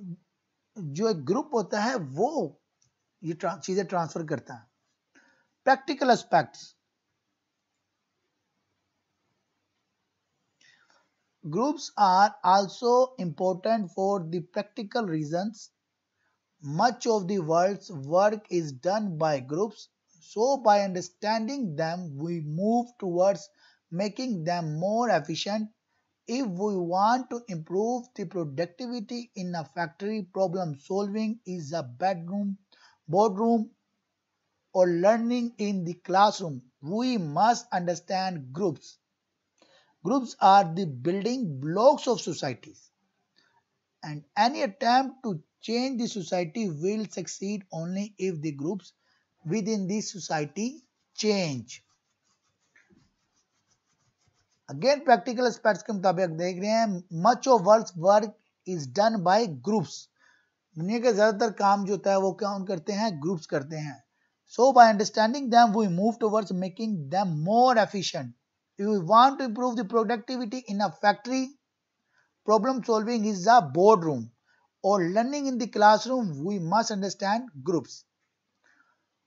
जो एक ग्रुप होता है वो ये चीजें ट्रांसफर करता है practical aspect groups are also important for the practical reasons much of the world's work is done by groups so by understanding them we move towards making them more efficient If we want to improve the productivity in a factory, problem solving is a bedroom, boardroom, or learning in the classroom. We must understand groups. Groups are the building blocks of societies, and any attempt to change the society will succeed only if the groups within the society change. Again practical aspect के मुताबिक देख रहे हैं much of world work is done by groups दुनिया के ज्यादातर काम जो होता है वो क्या करते हैं ग्रुप्स करते हैं so by understanding them we move towards making them more efficient if you want to improve the productivity in a factory problem solving is a board room or learning in the class room we must understand groups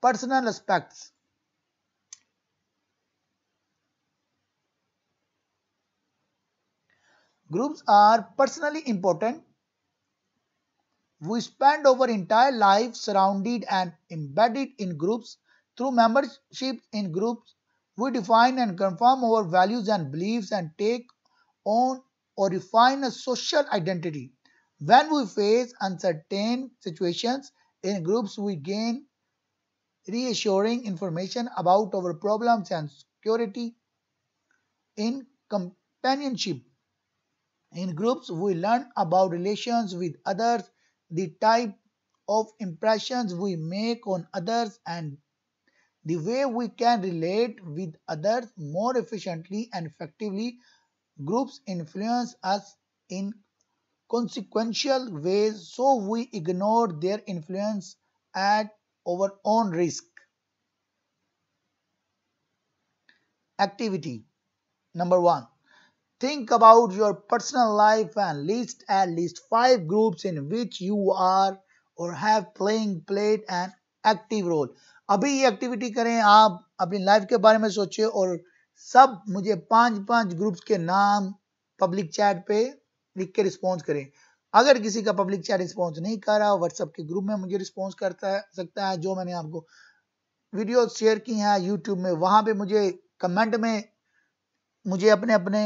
personal aspects Groups are personally important. We spend our entire life surrounded and embedded in groups. Through membership in groups, we define and confirm our values and beliefs and take on or refine a social identity. When we face uncertain situations in groups, we gain reassuring information about our problems and security in companionship. In groups, we learn about relations with others, the type of impressions we make on others and the way we can relate with others more efficiently and effectively. Groups influence us in consequential ways, so we ignore their influence at our own risk. Activity number one Think about your personal life and list at least five groups in which you are or have playing played an active role अभी ये activity करें आप अपनी life के बारे में सोचें और सब मुझे पांच पांच ग्रुप्स के नाम पब्लिक चैट पे लिख के रिस्पॉन्स करें अगर किसी का पब्लिक चैट रिस्पॉन्स नहीं कर रहा व्हाट्सअप के ग्रुप में मुझे रिस्पॉन्स करता है सकता है जो मैंने आपको वीडियो शेयर की है यूट्यूब में वहां पे मुझे कमेंट में मुझे अपने अपने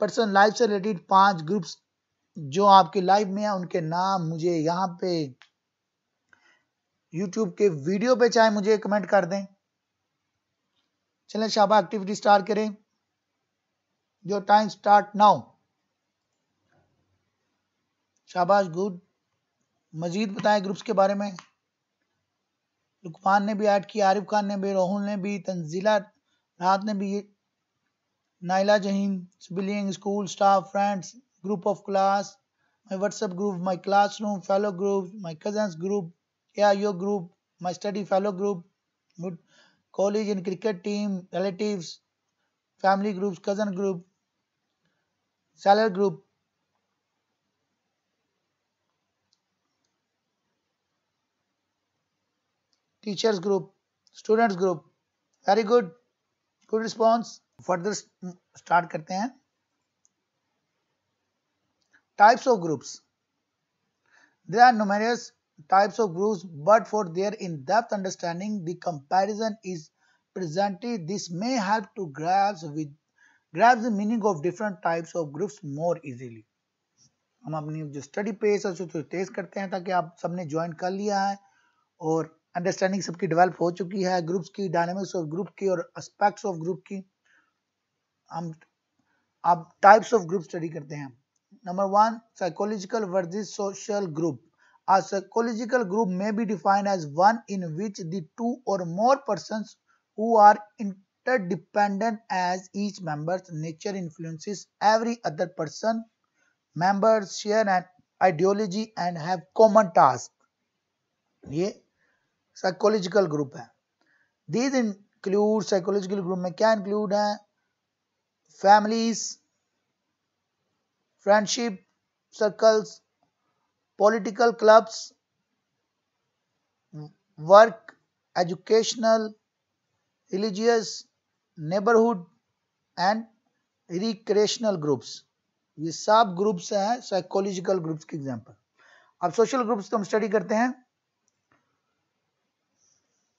पर्सन लाइफ से रिलेटेड पांच ग्रुप्स जो आपकी लाइफ में है उनके नाम मुझे यहाँ पे यूट्यूब के वीडियो पे चाहे मुझे कमेंट कर दें चलें शाबा एक्टिविटी स्टार्ट करें जो टाइम स्टार्ट नाउ शाबाश गुड मजीद बताएं ग्रुप्स के बारे में लुकमान ने भी ऐड किया आरिफ खान ने भी रोहुल ने भी तंजीला राहत ने भी ये Naila Jahin, sibling, school staff, friends, group of class, my WhatsApp group, my classroom, fellow group, my cousins group, AIO group, my study fellow group, college and cricket team, relatives, family groups, cousin group, seller group. Teachers group, students group. Very good. Good response. Further start करते हैं types of groups there are numerous types of groups but for their in depth understanding the comparison is presented this may help to grasps with grasps the meaning of different types of groups more easily हम अपनी जो steady pace है उसको तेज करते हैं ताकि आप सबने ज्वाइन कर लिया है और अंडरस्टैंडिंग सबकी डेवलप हो चुकी है ग्रुप्स की डायनेमिक्स ऑफ ग्रुप की और एस्पेक्ट्स ऑफ ग्रुप की हम आप टाइप्स ऑफ ग्रुप स्टडी करते हैं number one psychological versus social group A psychological group may be defined as one in which the two or more persons who are interdependent as each member's nature influences every other person. Members share an ideology and have common tasks. ये psychological group है. These include psychological group में क्या include है? families, friendship circles, political clubs, work, educational, religious, neighborhood and recreational groups ये सब groups हैं psychological groups के example अब सोशल ग्रुप्स को हम स्टडी करते हैं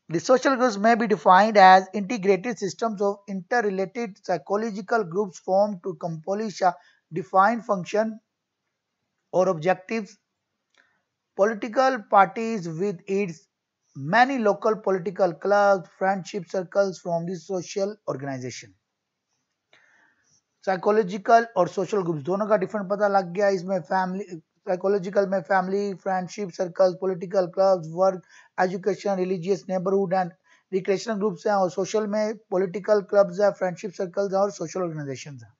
The social groups may be defined as integrated systems of interrelated psychological groups formed to accomplish a defined function or objectives. Political parties with its many local political clubs, friendship circles from this social organization. Psychological or social groups, दोनों का different पता लग गया इसमें family. psychological में family, friendship circles, political clubs, work, education, religious neighborhood and recreational groups हैं और social में political clubs हैं, friendship circles हैं और social organizations हैं.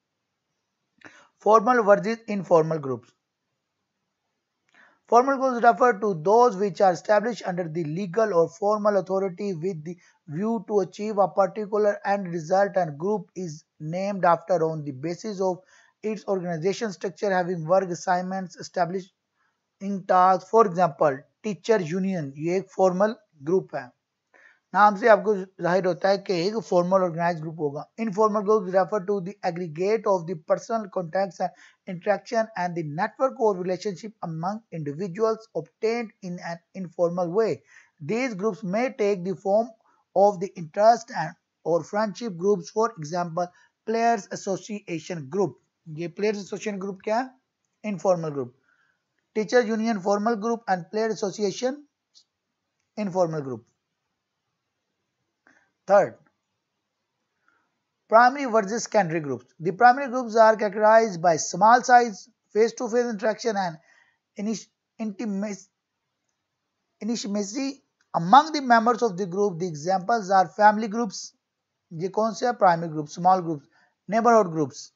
Formal versus informal groups. Formal groups refer to those which are established under the legal or formal authority with the view to achieve a particular end result and group is named after on the basis of its organization structure having work assignments established in tasks for example teacher union ye ek formal group hai naam se aapko zahir hota hai formal organized group informal groups refer to the aggregate of the personal contacts and interaction and the network or relationship among individuals obtained in an informal way these groups may take the form of the interest and or friendship groups for example players association group ये player association group क्या है informal group teacher union formal group and player association informal group third primary versus secondary groups the primary groups are characterize by small size face to face interaction and intimacy among the members of the group the examples are family groups ये कौन से है primary group small groups neighborhood groups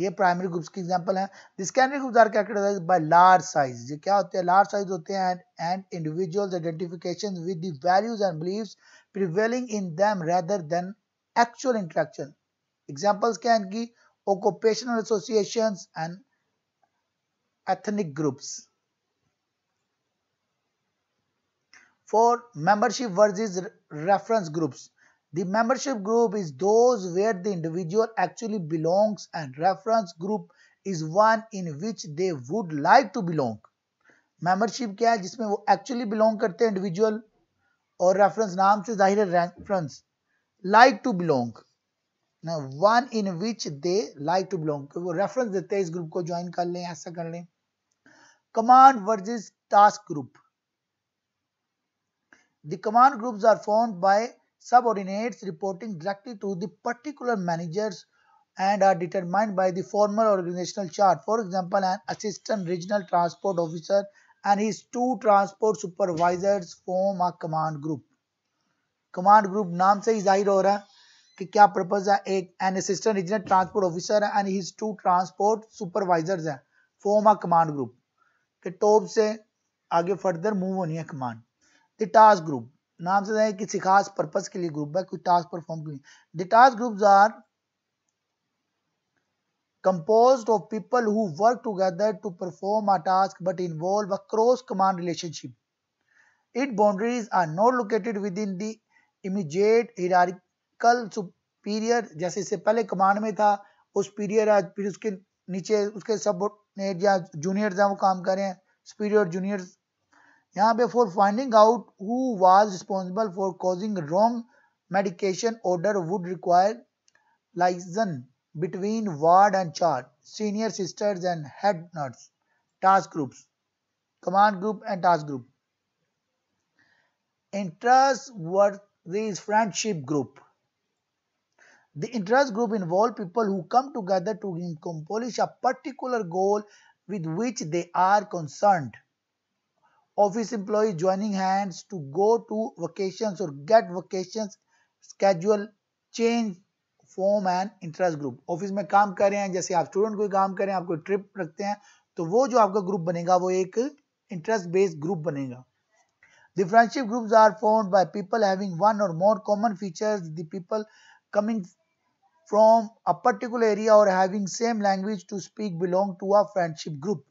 ये primary groups की example हैं the secondary groups are characterised by large size ये क्या होते हैं लार्ज साइज होते हैं and individuals identification with the values and believes prevailing in them rather than actual interaction examples क्या हैं इनकी occupational associations and ethnic groups. Four membership versus reference groups. The membership group is those where the individual actually belongs and reference group is one in which they would like to belong. Membership kya hai jisme wo actually belong karte hain individual aur reference naam se zahir hai reference like to belong now one in which they like to belong wo reference dete hain is group ko join kar le aisa kar le command versus task group the command groups are formed by subordinates reporting directly to the particular managers and are determined by the formal organizational chart. For example, an assistant regional transport officer and his two transport supervisors form a command group. command group naam se hi zahir ho raha है कि क्या purpose है एक an assistant regional transport officer है and his two transport supervisors हैं form a command group के top से आगे फर्दर मूव होनी है कमांड द टास्क नाम से है किसी खास पर्पज के लिए ग्रुप है कोई टास्क परफॉर्म के लिए डिटास group are compose of people who work together to perform a task but involve across command relationship it boundaries are not located within the immediate hierarchical superior जैसे इससे पहले command में था उस superior है फिर उसके नीचे उसके सब या जूनियर्स हैं वो काम कर रहे हैं सुपीरियर जूनियर्स यहाँ पे for finding out who was responsible for wrong medication order, would require liaison between ward and chart, senior sisters and head nurse, task groups, command group and task group. Interest were these friendship group. The interest group involve people who come together to accomplish a particular goal with which they are concerned. office employees joining hands to go to vacations or get vacations schedule change form and interest group office में काम कर रहे हैं जैसे आप student कोई काम कर रहे हैं आपको ट्रिप रखते हैं तो वो जो आपका ग्रुप बनेगा वो एक इंटरेस्ट बेस्ड ग्रुप बनेगा the friendship groups are formed by people having one or more common features the coming from a particular area or having same language to speak belong to a friendship group